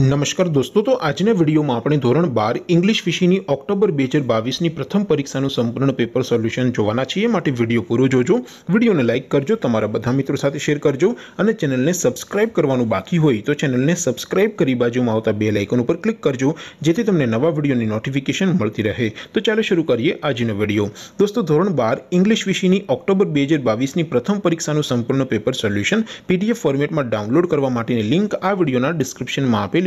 નમસ્કાર દોસ્તો તો આજ ને વિડિયો માં આપણે ધોરણ 12 ઇંગ્લિશ વિષય ની ઓક્ટોબર 2022 ની પ્રથમ પરીક્ષા નું સંપૂર્ણ પેપર સોલ્યુશન જોવાના છે માટે વિડિયો પૂરો જોજો વિડિયોને લાઈક કરજો તમારા બધા મિત્રો સાથે શેર કરજો અને ચેનલ ને સબ્સ્ક્રાઇબ કરવાનું બાકી હોય તો ચેનલ ને સબ્સ્ક્રાઇબ કરી બાજુમાં આવતા બેલ આઇકન ઉપર ક્લિક કરજો જેથી તમને નવા વિડિયો ની નોટિફિકેશન મળતી રહે તો ચાલો શરૂ કરીએ આજ નો વિડિયો દોસ્તો ધોરણ 12 ઇંગ્લિશ વિષય ની ઓક્ટોબર 2022 ની પ્રથમ પરીક્ષા નું સંપૂર્ણ પેપર સોલ્યુશન પીડીએફ ફોર્મેટ માં ડાઉનલોડ કરવા માટેની લિંક આ વિડિયો ના ડિસ્ક્રિપ્શન માં આપી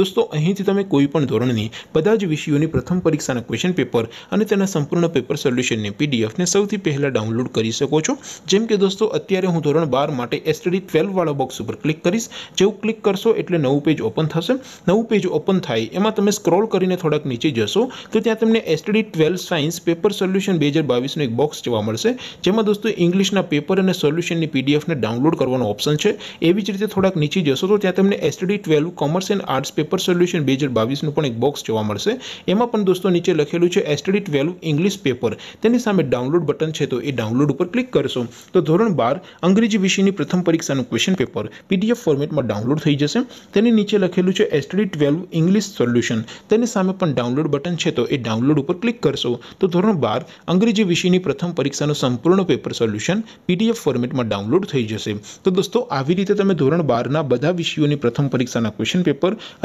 દોસ્તો અહીંથી તમે કોઈ પણ ધોરણની બધા જ વિષયોની પ્રથમ પરીક્ષાના ક્વેશ્ચન પેપર અને તેના સંપૂર્ણ પેપર સોલ્યુશનની પીડીએફ ને સૌથી પહેલા ડાઉનલોડ કરી શકો છો જેમ કે દોસ્તો અત્યારે હું ધોરણ 12 માટે STD 12 વાળો બોક્સ ઉપર ક્લિક કરીશ જેઉ ક્લિક કરશો એટલે નવું પેજ ઓપન થશે નવું પેજ ઓપન થાય એમાં તમે સ્ક્રોલ કરીને થોડક નીચે જશો તો ત્યાં તમને STD 12 સાયન્સ પેપર સોલ્યુશન 2022 નો એક બોક્સ જોવા મળશે જેમાં દોસ્તો ઇંગ્લિશ ના પેપર અને સોલ્યુશનની પીડીએફ ને ડાઉનલોડ કરવાનો ઓપ્શન છે એવી જ રીતે થોડક નીચે જશો તો ત્યાં તમને STD 12 commerce and arts paper solution 2022 નું પણ એક બોક્સ જોવા મળશે એમાં પણ દોસ્તો નીચે લખેલું છે STD 12th ઇંગ્લિશ પેપર તેની સામે ડાઉનલોડ બટન છે તો એ ડાઉનલોડ ઉપર ક્લિક કરશો તો ધોરણ 12 અંગ્રેજી વિષયની પ્રથમ પરીક્ષાનું ક્વેશ્ચન પેપર PDF ફોર્મેટમાં ડાઉનલોડ થઈ જશે તેની નીચે લખેલું છે STD 12th ઇંગ્લિશ સોલ્યુશન તેની સામે પણ ડાઉનલોડ બટન છે તો એ ડાઉનલોડ ઉપર ક્લિક કરશો તો ધોરણ 12 અંગ્રેજી વિષયની પ્રથમ પરીક્ષાનું સંપૂર્ણ પેપર સોલ્યુશન PDF ફોર્મેટમાં ડાઉનલોડ થઈ જશે તો દોસ્તો આવી રીતે તમે ધોરણ 12 ના બધા વિષયોની પ્રથમ પરીક્ષાના ક્વેશ્ચન પેપર